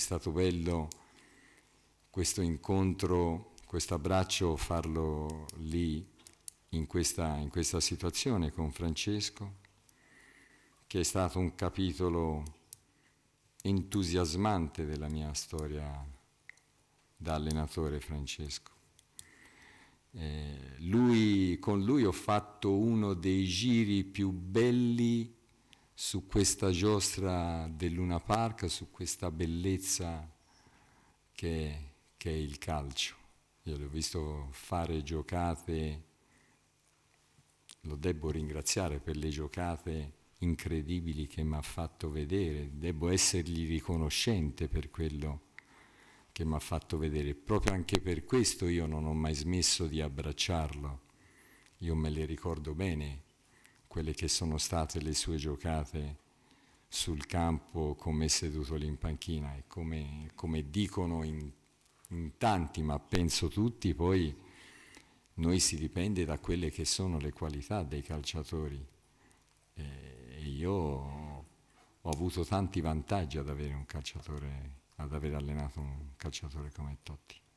stato bello questo incontro, questo abbraccio, farlo lì, in questa, in questa situazione con Francesco, che è stato un capitolo entusiasmante della mia storia da allenatore Francesco. Eh, lui, con lui ho fatto uno dei giri più belli su questa giostra del Luna Park, su questa bellezza che, che è il calcio. Io l'ho visto fare giocate, lo devo ringraziare per le giocate incredibili che mi ha fatto vedere, devo essergli riconoscente per quello che mi ha fatto vedere. Proprio anche per questo io non ho mai smesso di abbracciarlo, io me le ricordo bene quelle che sono state le sue giocate sul campo come seduto lì in panchina e come, come dicono in, in tanti, ma penso tutti, poi noi si dipende da quelle che sono le qualità dei calciatori e io ho avuto tanti vantaggi ad avere un calciatore, ad aver allenato un calciatore come Totti.